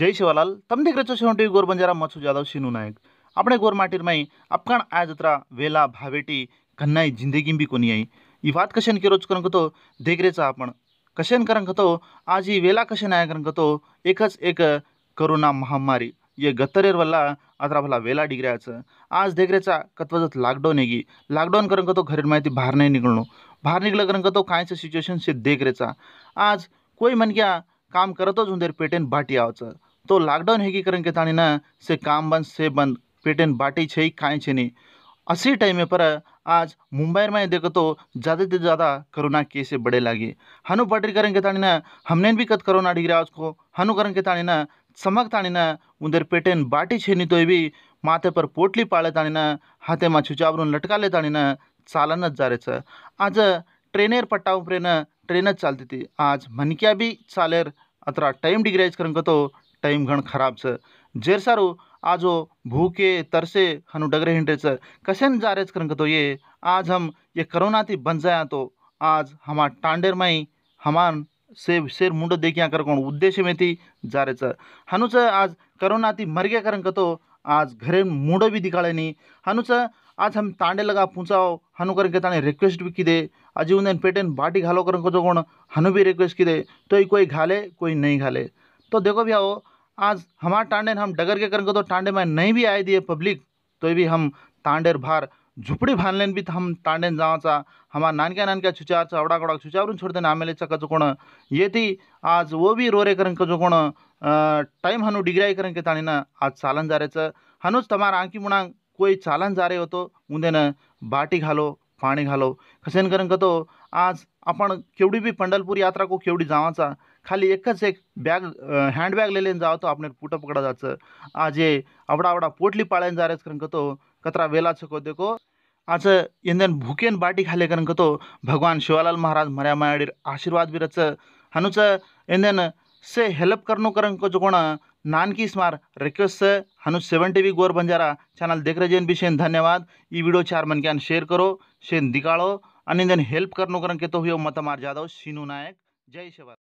जय शिवालाल તમને ગ્રચો गोर बंजारा ટીવી जाधव शिनू नायक आपण गोर माटीर माई ગોર वेला भावेटी वेला भावेटी कन्नाई जिंदगी જિંદગીમ બી आई ही वाद कशेन केलोच करंक तो देगरेचा आपण कशेन करंक तो आज ही वेला कशेन आहे करंक तो एकच एक करोना महामारी ये गतरेर वल्ला आत्रा भला वेला डिग्र्याचं आज देगरेचा कत्वजत लॉकडाऊन येगी लॉकडाऊन करंक तो घरेर माहिती बाहेर नाही निघणं बाहेर निघलं करंक तो कायचं सिच्युएशन से देगरेचा आज कोई मन काम करतोच उंदेर पेटेन भाटी आवचं तो लॉकडाउन है कि તો લાકડાઉન ಏಕೀಕರಣಕ್ಕೆ ತಾಣಿನ ಸೆ ಕಾಮ್ ಬಂದ್ ಸೆ ಬಂದ್ પેટેન બાટી છે એ કાંઈ છે નહીં અસી पर आज मुंबई में દેખો तो ज़्यादा से ज़्यादा कोरोना केस बढ़े लागे हनु पटरी करें के तानी ना हमने भी कद करोना डिग्री आज को हनु करें के तानी ना समक तानी ना उधर पेटेन बाटी छे नहीं तो भी माथे पर पोटली पाले तानी ना हाथे में छुचावरून लटका ले तानी ना चालन जा रहे आज ट्रेनेर पट्टा उपरे ना ट्रेन चालती थी आज मनक्या भी चालेर अतरा टाइम डिग्राइज करें तो ಟೈಮ್ ಗಂಡು ಖರಾಬ್ ಸ जेर सारो आज वो भूखे तरसे हनु डगरे हिंटे सर जारेज करंग तो ये आज हम ये करोना थी बन जाया तो आज हमार टांडेर मई हमार से शेर मुंड देखिया कर कौन उद्देश्य में थी जारे सर हनु आज करोना थी मर गया करंग तो आज घरे मुंड भी दिखाड़े नहीं हनु आज हम तांडे लगा पूछाओ हनु करन के ताने रिक्वेस्ट भी की दे अजी उन्हें पेटेन बाटी घालो करन को जो कौन हनु भी रिक्वेस्ट की दे तो कोई घाले कोई नहीं घाले तो देखो भी आओ आज हमारे टांडेन हम डगर के करेंगे तो टांडे में नहीं भी आए दिए पब्लिक तो भी हम तांडेर भार झुपड़ी भान लेन भी हम तांडेन जावाचा हमारा नानक्या नानक्या छुचाचा अवडा कवडा छुचावरून छोड़ देना आमेले चक्का कोण येती आज वो भी रोरे करें जो टाइम हनु डिग्राई करें के ताणीनं आज चालन जा जाऱ्याचं हनुच तमार आंकी मुना कोई चालन जा रे होतो ना बाटी घालो पाणी घालो खसेन करन तो आज आपण केवडी भी पंडलपुर यात्रा को केवड़ी जावाचा खाली एकच एक बैग हैंड बॅग हँडबॅग जाओ तो अपने पुट पकडा आज ये अवड़ा अवड़ा पोटली पाळेन जारेच करन तो कतरा वेला छको देखो आज इंदन भूकेन बाटी खाले करन तो भगवान शिवालाल महाराज मरिया मायाडीर आशीर्वाद भी रच हनुच इंदन से हेल्प करनो करन को जो कौन नानकी स्मार रिक्वेस्ट से हनु सेवन टी गोर बंजारा चैनल देख रहे जेन भी शेन धन्यवाद ई वीडियो चार मन के शेयर करो शेन दिखाड़ो अनिंदन हेल्प करनो करन के तो हुए मार जादव शीनू नायक जय शिवा